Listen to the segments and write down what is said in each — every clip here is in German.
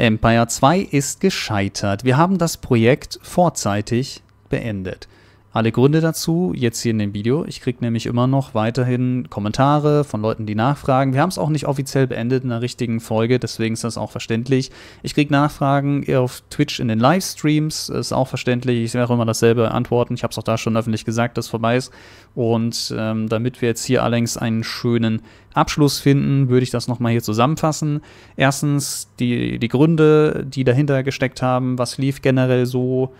Empire 2 ist gescheitert. Wir haben das Projekt vorzeitig beendet alle Gründe dazu jetzt hier in dem Video. Ich kriege nämlich immer noch weiterhin Kommentare von Leuten, die nachfragen. Wir haben es auch nicht offiziell beendet in der richtigen Folge, deswegen ist das auch verständlich. Ich kriege Nachfragen auf Twitch in den Livestreams, ist auch verständlich. Ich werde auch immer dasselbe antworten. Ich habe es auch da schon öffentlich gesagt, dass vorbei ist. Und ähm, damit wir jetzt hier allerdings einen schönen Abschluss finden, würde ich das nochmal hier zusammenfassen. Erstens die, die Gründe, die dahinter gesteckt haben, was lief generell so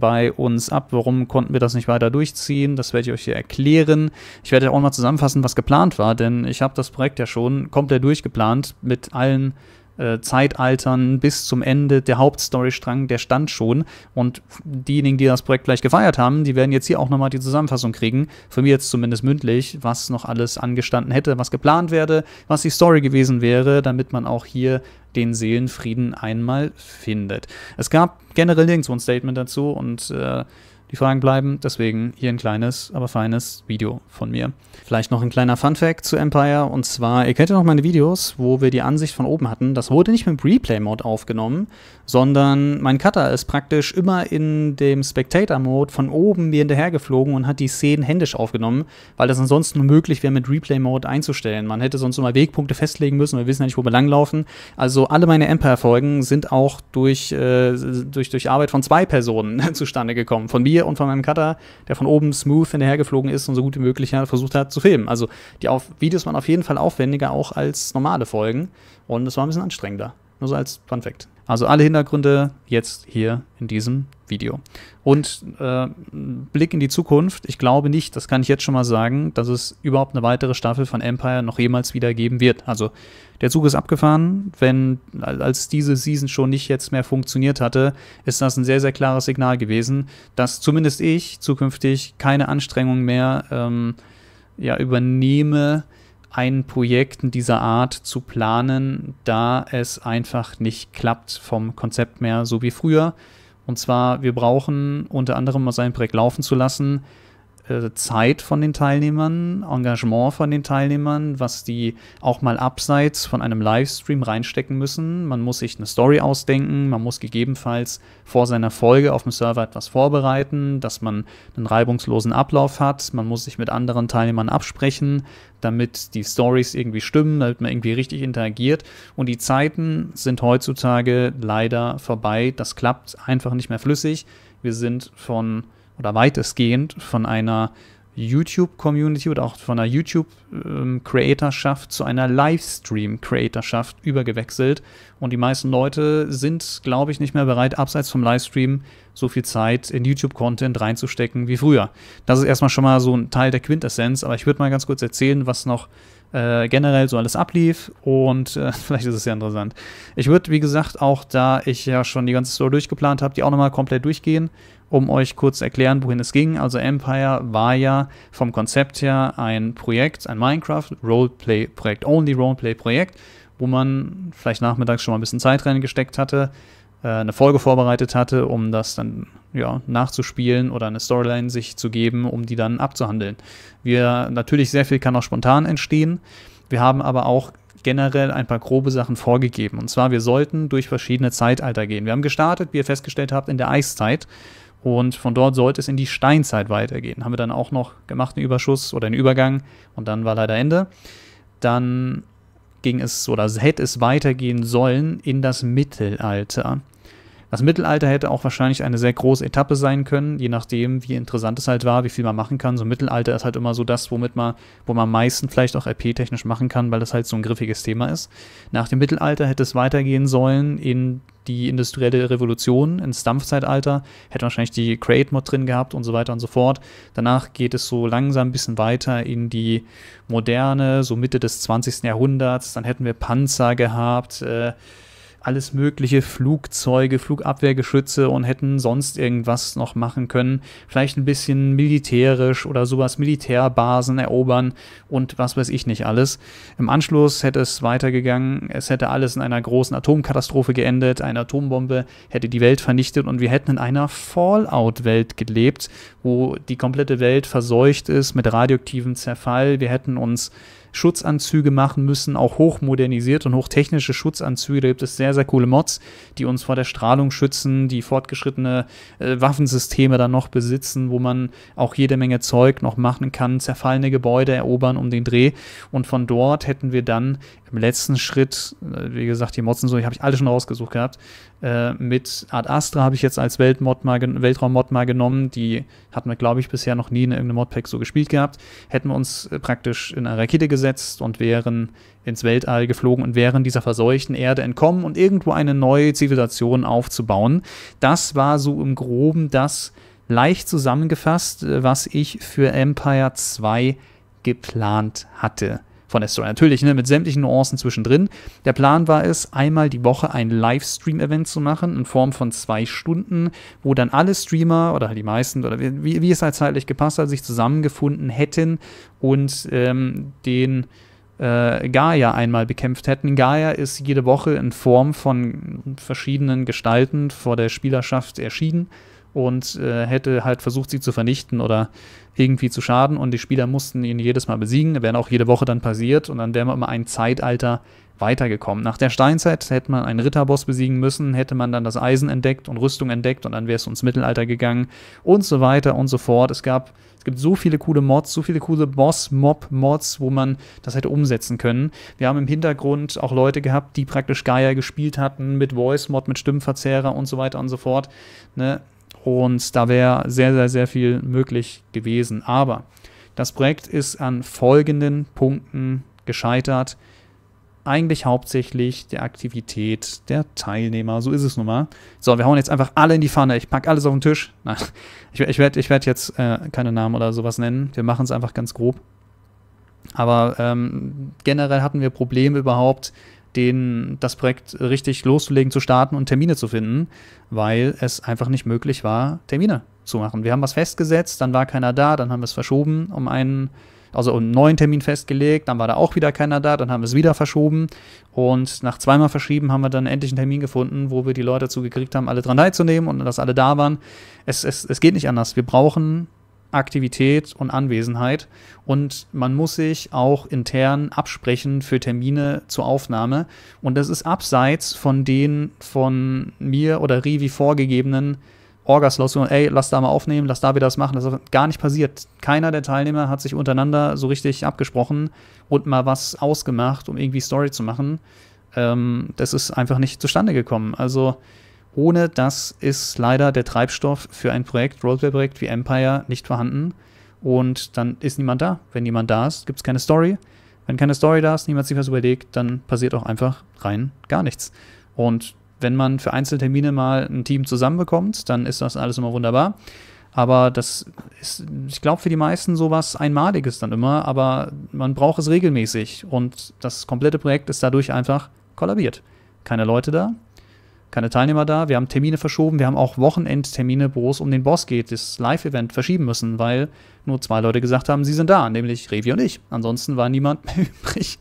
bei uns ab. Warum konnten wir das nicht weiter durchziehen? Das werde ich euch hier erklären. Ich werde auch mal zusammenfassen, was geplant war, denn ich habe das Projekt ja schon komplett durchgeplant mit allen äh, Zeitaltern bis zum Ende. Der Hauptstorystrang, der stand schon. Und diejenigen, die das Projekt gleich gefeiert haben, die werden jetzt hier auch nochmal die Zusammenfassung kriegen. Von mir jetzt zumindest mündlich, was noch alles angestanden hätte, was geplant werde, was die Story gewesen wäre, damit man auch hier den Seelenfrieden einmal findet. Es gab generell nirgendwo ein Statement dazu und äh, die Fragen bleiben. Deswegen hier ein kleines, aber feines Video von mir. Vielleicht noch ein kleiner Fun-Fact zu Empire. Und zwar, ihr kennt ja noch meine Videos, wo wir die Ansicht von oben hatten. Das wurde nicht mit Replay-Mode aufgenommen, sondern mein Cutter ist praktisch immer in dem Spectator-Mode von oben mir hinterher geflogen und hat die Szenen händisch aufgenommen, weil das ansonsten nur möglich wäre, mit Replay-Mode einzustellen. Man hätte sonst immer Wegpunkte festlegen müssen, wir wissen ja nicht, wo wir langlaufen. Also alle meine Empire-Folgen sind auch durch, äh, durch, durch Arbeit von zwei Personen zustande gekommen. Von mir mir und von meinem Cutter, der von oben smooth hinterher geflogen ist und so gut wie möglich versucht hat zu filmen. Also die auf Videos waren auf jeden Fall aufwendiger auch als normale Folgen und es war ein bisschen anstrengender. Nur so als Fun Fact. Also alle Hintergründe jetzt hier in diesem Video. Und äh, Blick in die Zukunft, ich glaube nicht, das kann ich jetzt schon mal sagen, dass es überhaupt eine weitere Staffel von Empire noch jemals wieder geben wird. Also der Zug ist abgefahren, wenn als diese Season schon nicht jetzt mehr funktioniert hatte, ist das ein sehr, sehr klares Signal gewesen, dass zumindest ich zukünftig keine Anstrengungen mehr ähm, ja, übernehme, ein Projekt dieser Art zu planen, da es einfach nicht klappt vom Konzept mehr, so wie früher. Und zwar, wir brauchen unter anderem um sein Projekt laufen zu lassen, äh, Zeit von den Teilnehmern, Engagement von den Teilnehmern, was die auch mal abseits von einem Livestream reinstecken müssen. Man muss sich eine Story ausdenken, man muss gegebenenfalls vor seiner Folge auf dem Server etwas vorbereiten, dass man einen reibungslosen Ablauf hat, man muss sich mit anderen Teilnehmern absprechen, damit die Stories irgendwie stimmen, damit man irgendwie richtig interagiert. Und die Zeiten sind heutzutage leider vorbei. Das klappt einfach nicht mehr flüssig. Wir sind von oder weitestgehend von einer YouTube-Community oder auch von einer YouTube-Creatorschaft zu einer Livestream-Creatorschaft übergewechselt. Und die meisten Leute sind, glaube ich, nicht mehr bereit, abseits vom Livestream so viel Zeit in YouTube-Content reinzustecken wie früher. Das ist erstmal schon mal so ein Teil der Quintessenz, aber ich würde mal ganz kurz erzählen, was noch äh, generell so alles ablief und äh, vielleicht ist es ja interessant. Ich würde, wie gesagt, auch da ich ja schon die ganze Story durchgeplant habe, die auch nochmal komplett durchgehen um euch kurz erklären, wohin es ging. Also Empire war ja vom Konzept her ein Projekt, ein Minecraft Roleplay Projekt, Only Roleplay Projekt, wo man vielleicht nachmittags schon mal ein bisschen Zeit reingesteckt hatte, äh, eine Folge vorbereitet hatte, um das dann ja, nachzuspielen oder eine Storyline sich zu geben, um die dann abzuhandeln. Wir natürlich sehr viel kann auch spontan entstehen. Wir haben aber auch generell ein paar grobe Sachen vorgegeben. Und zwar, wir sollten durch verschiedene Zeitalter gehen. Wir haben gestartet, wie ihr festgestellt habt, in der Eiszeit und von dort sollte es in die Steinzeit weitergehen. Haben wir dann auch noch gemacht, einen Überschuss oder einen Übergang. Und dann war leider Ende. Dann ging es oder hätte es weitergehen sollen in das Mittelalter. Das Mittelalter hätte auch wahrscheinlich eine sehr große Etappe sein können, je nachdem, wie interessant es halt war, wie viel man machen kann. So Mittelalter ist halt immer so das, womit man, wo man am meisten vielleicht auch RP-technisch machen kann, weil das halt so ein griffiges Thema ist. Nach dem Mittelalter hätte es weitergehen sollen in die industrielle Revolution ins Dampfzeitalter, hätte wahrscheinlich die Create-Mod drin gehabt und so weiter und so fort. Danach geht es so langsam ein bisschen weiter in die moderne, so Mitte des 20. Jahrhunderts. Dann hätten wir Panzer gehabt, äh, alles mögliche Flugzeuge, Flugabwehrgeschütze und hätten sonst irgendwas noch machen können. Vielleicht ein bisschen militärisch oder sowas, Militärbasen erobern und was weiß ich nicht alles. Im Anschluss hätte es weitergegangen, es hätte alles in einer großen Atomkatastrophe geendet, eine Atombombe hätte die Welt vernichtet und wir hätten in einer Fallout-Welt gelebt, wo die komplette Welt verseucht ist mit radioaktivem Zerfall. Wir hätten uns Schutzanzüge machen müssen, auch hochmodernisiert und hochtechnische Schutzanzüge. Da gibt es sehr, sehr coole Mods, die uns vor der Strahlung schützen, die fortgeschrittene äh, Waffensysteme dann noch besitzen, wo man auch jede Menge Zeug noch machen kann, zerfallene Gebäude erobern um den Dreh. Und von dort hätten wir dann im letzten Schritt, äh, wie gesagt, die Mods und so, die habe ich alle schon rausgesucht gehabt. Äh, mit Ad Astra habe ich jetzt als Weltmod mal, Weltraummod mal genommen. Die hatten wir, glaube ich, bisher noch nie in irgendeinem Modpack so gespielt gehabt. Hätten wir uns äh, praktisch in eine Rakete gesetzt und wären ins Weltall geflogen und wären dieser verseuchten Erde entkommen und irgendwo eine neue Zivilisation aufzubauen. Das war so im Groben das leicht zusammengefasst, äh, was ich für Empire 2 geplant hatte von der Natürlich, ne, mit sämtlichen Nuancen zwischendrin. Der Plan war es, einmal die Woche ein Livestream-Event zu machen, in Form von zwei Stunden, wo dann alle Streamer oder halt die meisten, oder wie, wie es halt zeitlich gepasst hat, sich zusammengefunden hätten und ähm, den äh, Gaia einmal bekämpft hätten. Gaia ist jede Woche in Form von verschiedenen Gestalten vor der Spielerschaft erschienen und äh, hätte halt versucht, sie zu vernichten oder irgendwie zu schaden. Und die Spieler mussten ihn jedes Mal besiegen, wären auch jede Woche dann passiert und dann wären wir immer ein Zeitalter weitergekommen. Nach der Steinzeit hätte man einen Ritterboss besiegen müssen, hätte man dann das Eisen entdeckt und Rüstung entdeckt und dann wäre es ins Mittelalter gegangen und so weiter und so fort. Es gab es gibt so viele coole Mods, so viele coole Boss-Mob-Mods, wo man das hätte umsetzen können. Wir haben im Hintergrund auch Leute gehabt, die praktisch Gaia gespielt hatten mit Voice-Mod, mit Stimmverzehrer und so weiter und so fort. Ne? Und da wäre sehr, sehr, sehr viel möglich gewesen. Aber das Projekt ist an folgenden Punkten gescheitert. Eigentlich hauptsächlich der Aktivität der Teilnehmer. So ist es nun mal. So, wir hauen jetzt einfach alle in die Pfanne. Ich packe alles auf den Tisch. Nein, ich, ich werde ich werd jetzt äh, keine Namen oder sowas nennen. Wir machen es einfach ganz grob. Aber ähm, generell hatten wir Probleme überhaupt, den, das Projekt richtig loszulegen, zu starten und Termine zu finden, weil es einfach nicht möglich war, Termine zu machen. Wir haben was festgesetzt, dann war keiner da, dann haben wir es verschoben um einen, also einen neuen Termin festgelegt, dann war da auch wieder keiner da, dann haben wir es wieder verschoben und nach zweimal verschieben haben wir dann endlich einen Termin gefunden, wo wir die Leute dazu gekriegt haben, alle dran teilzunehmen und dass alle da waren. Es, es, es geht nicht anders. Wir brauchen Aktivität und Anwesenheit. Und man muss sich auch intern absprechen für Termine zur Aufnahme. Und das ist abseits von den von mir oder Rivi vorgegebenen Orgaslots. Ey, lass da mal aufnehmen, lass da wieder das machen. Das ist gar nicht passiert. Keiner der Teilnehmer hat sich untereinander so richtig abgesprochen und mal was ausgemacht, um irgendwie Story zu machen. Ähm, das ist einfach nicht zustande gekommen. Also ohne das ist leider der Treibstoff für ein Projekt, Roleplay-Projekt wie Empire nicht vorhanden. Und dann ist niemand da. Wenn niemand da ist, gibt es keine Story. Wenn keine Story da ist, niemand sich was überlegt, dann passiert auch einfach rein gar nichts. Und wenn man für Einzeltermine mal ein Team zusammenbekommt, dann ist das alles immer wunderbar. Aber das ist, ich glaube, für die meisten sowas Einmaliges dann immer, aber man braucht es regelmäßig. Und das komplette Projekt ist dadurch einfach kollabiert. Keine Leute da, keine Teilnehmer da. Wir haben Termine verschoben. Wir haben auch Wochenendtermine, wo es um den Boss geht, das Live-Event verschieben müssen, weil nur zwei Leute gesagt haben, sie sind da, nämlich Revi und ich. Ansonsten war niemand mehr übrig.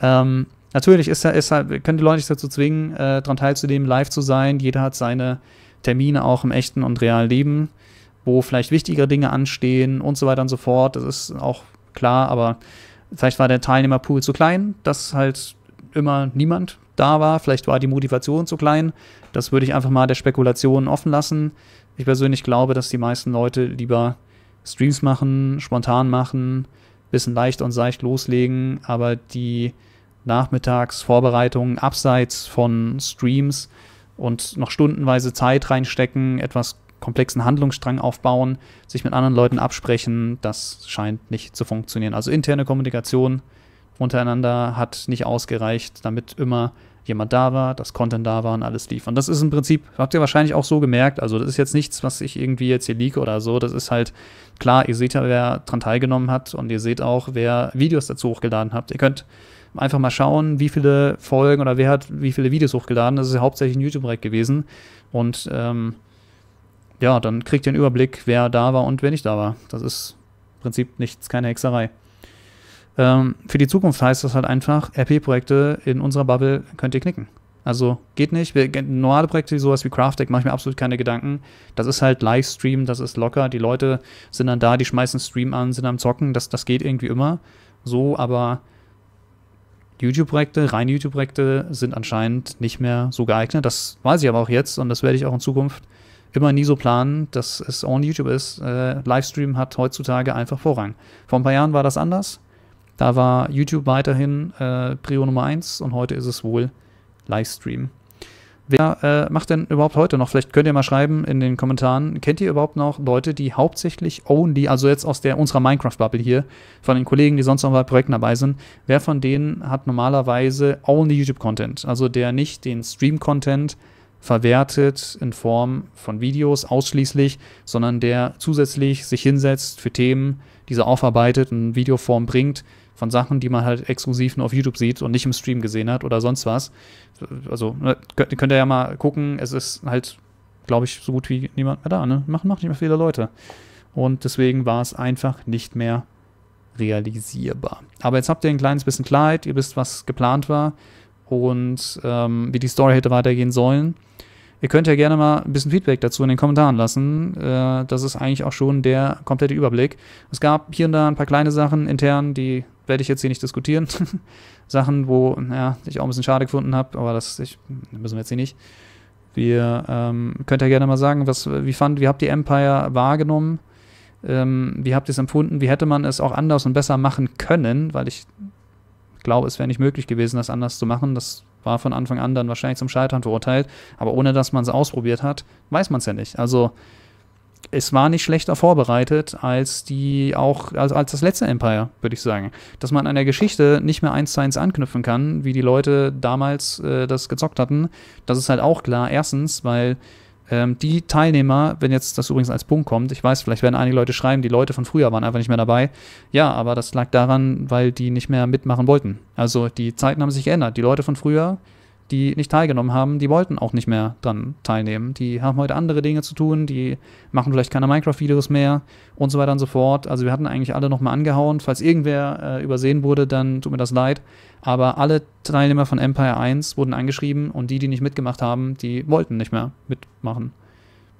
Ähm, natürlich ist, ist, können die Leute nicht dazu zwingen, äh, daran teilzunehmen, live zu sein. Jeder hat seine Termine auch im echten und realen Leben, wo vielleicht wichtigere Dinge anstehen und so weiter und so fort. Das ist auch klar, aber vielleicht war der Teilnehmerpool zu klein, dass halt immer niemand da war. Vielleicht war die Motivation zu klein. Das würde ich einfach mal der Spekulation offen lassen. Ich persönlich glaube, dass die meisten Leute lieber Streams machen, spontan machen, bisschen leicht und seicht loslegen, aber die Nachmittagsvorbereitungen abseits von Streams und noch stundenweise Zeit reinstecken, etwas komplexen Handlungsstrang aufbauen, sich mit anderen Leuten absprechen, das scheint nicht zu funktionieren. Also interne Kommunikation untereinander hat nicht ausgereicht, damit immer jemand da war, das Content da war und alles lief. Und das ist im Prinzip, habt ihr wahrscheinlich auch so gemerkt, also das ist jetzt nichts, was ich irgendwie jetzt hier leak oder so, das ist halt klar, ihr seht ja, wer dran teilgenommen hat und ihr seht auch, wer Videos dazu hochgeladen hat. Ihr könnt einfach mal schauen, wie viele Folgen oder wer hat wie viele Videos hochgeladen. Das ist ja hauptsächlich ein YouTube-Projekt gewesen und ähm, ja, dann kriegt ihr einen Überblick, wer da war und wer nicht da war. Das ist im Prinzip nichts, keine Hexerei. Ähm, für die Zukunft heißt das halt einfach, RP-Projekte in unserer Bubble könnt ihr knicken. Also geht nicht. Wir, normale Projekte, sowas wie Craftec, mache ich mir absolut keine Gedanken. Das ist halt Livestream, das ist locker. Die Leute sind dann da, die schmeißen Stream an, sind am Zocken. Das, das geht irgendwie immer. So, aber YouTube-Projekte, reine YouTube-Projekte sind anscheinend nicht mehr so geeignet. Das weiß ich aber auch jetzt und das werde ich auch in Zukunft immer nie so planen, dass es on YouTube ist. Äh, Livestream hat heutzutage einfach Vorrang. Vor ein paar Jahren war das anders. Da war YouTube weiterhin äh, Prio Nummer 1 und heute ist es wohl Livestream. Wer äh, macht denn überhaupt heute noch? Vielleicht könnt ihr mal schreiben in den Kommentaren, kennt ihr überhaupt noch Leute, die hauptsächlich only, also jetzt aus der unserer Minecraft-Bubble hier, von den Kollegen, die sonst noch bei Projekten dabei sind, wer von denen hat normalerweise only YouTube-Content, also der nicht den Stream-Content verwertet in Form von Videos ausschließlich, sondern der zusätzlich sich hinsetzt für Themen, diese aufarbeitet und in Videoform bringt, von Sachen, die man halt exklusiv nur auf YouTube sieht und nicht im Stream gesehen hat oder sonst was. Also ne, könnt, könnt ihr ja mal gucken. Es ist halt, glaube ich, so gut wie niemand mehr da. Ne? Machen noch nicht mehr viele Leute. Und deswegen war es einfach nicht mehr realisierbar. Aber jetzt habt ihr ein kleines bisschen Klarheit. Ihr wisst, was geplant war und ähm, wie die Story hätte weitergehen sollen. Ihr könnt ja gerne mal ein bisschen Feedback dazu in den Kommentaren lassen. Äh, das ist eigentlich auch schon der komplette Überblick. Es gab hier und da ein paar kleine Sachen intern, die werde ich jetzt hier nicht diskutieren. Sachen, wo ja, ich auch ein bisschen schade gefunden habe, aber das ich, müssen wir jetzt hier nicht. Wir ähm, könnt ja gerne mal sagen, was, wie, fand, wie habt ihr Empire wahrgenommen? Ähm, wie habt ihr es empfunden? Wie hätte man es auch anders und besser machen können? Weil ich glaube, es wäre nicht möglich gewesen, das anders zu machen. Das war von Anfang an dann wahrscheinlich zum Scheitern verurteilt. Aber ohne dass man es ausprobiert hat, weiß man es ja nicht. Also es war nicht schlechter vorbereitet als die auch als, als das letzte Empire, würde ich sagen. Dass man an der Geschichte nicht mehr eins zu eins anknüpfen kann, wie die Leute damals äh, das gezockt hatten, das ist halt auch klar. Erstens, weil ähm, die Teilnehmer, wenn jetzt das übrigens als Punkt kommt, ich weiß, vielleicht werden einige Leute schreiben, die Leute von früher waren einfach nicht mehr dabei. Ja, aber das lag daran, weil die nicht mehr mitmachen wollten. Also die Zeiten haben sich geändert. Die Leute von früher die nicht teilgenommen haben, die wollten auch nicht mehr dran teilnehmen. Die haben heute andere Dinge zu tun, die machen vielleicht keine Minecraft-Videos mehr und so weiter und so fort. Also wir hatten eigentlich alle nochmal angehauen. Falls irgendwer äh, übersehen wurde, dann tut mir das leid. Aber alle Teilnehmer von Empire 1 wurden angeschrieben und die, die nicht mitgemacht haben, die wollten nicht mehr mitmachen.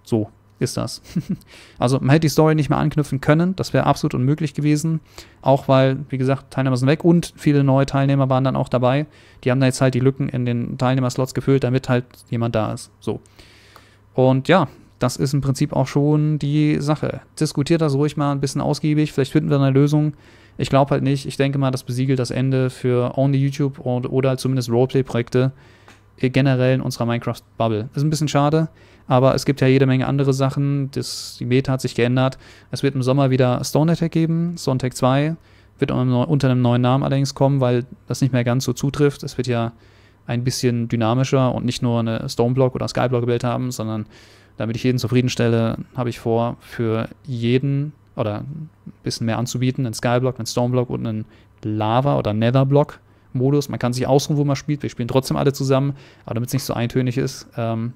So ist das. also man hätte die Story nicht mehr anknüpfen können, das wäre absolut unmöglich gewesen. Auch weil, wie gesagt, Teilnehmer sind weg und viele neue Teilnehmer waren dann auch dabei. Die haben da jetzt halt die Lücken in den Teilnehmerslots gefüllt, damit halt jemand da ist. So. Und ja, das ist im Prinzip auch schon die Sache. Diskutiert das ruhig mal ein bisschen ausgiebig, vielleicht finden wir eine Lösung. Ich glaube halt nicht. Ich denke mal, das besiegelt das Ende für Only YouTube oder, oder halt zumindest Roleplay-Projekte, generell in unserer Minecraft-Bubble. Das Ist ein bisschen schade, aber es gibt ja jede Menge andere Sachen. Das, die Meta hat sich geändert. Es wird im Sommer wieder Stone Attack geben, Stone Attack 2. Wird unter einem neuen Namen allerdings kommen, weil das nicht mehr ganz so zutrifft. Es wird ja ein bisschen dynamischer und nicht nur eine Stoneblock oder Skyblock-Welt haben, sondern damit ich jeden zufriedenstelle, habe ich vor, für jeden oder ein bisschen mehr anzubieten, einen Skyblock, einen Stoneblock und einen Lava- oder Netherblock Modus. Man kann sich ausruhen, wo man spielt. Wir spielen trotzdem alle zusammen, aber damit es nicht so eintönig ist. Ähm,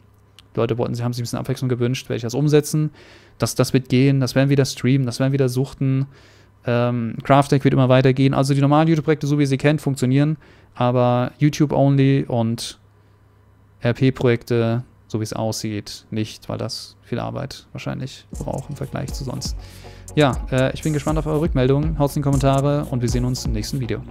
Leute wollten, sie haben sich ein bisschen Abwechslung gewünscht, werde ich das umsetzen. Das, das wird gehen, das werden wieder streamen, das werden wieder suchten. Ähm, Craftdeck wird immer weitergehen. Also die normalen YouTube-Projekte, so wie ihr sie kennt, funktionieren, aber YouTube-only und RP-Projekte, so wie es aussieht, nicht, weil das viel Arbeit wahrscheinlich braucht im Vergleich zu sonst. Ja, äh, ich bin gespannt auf eure Rückmeldungen. Haut in die Kommentare und wir sehen uns im nächsten Video.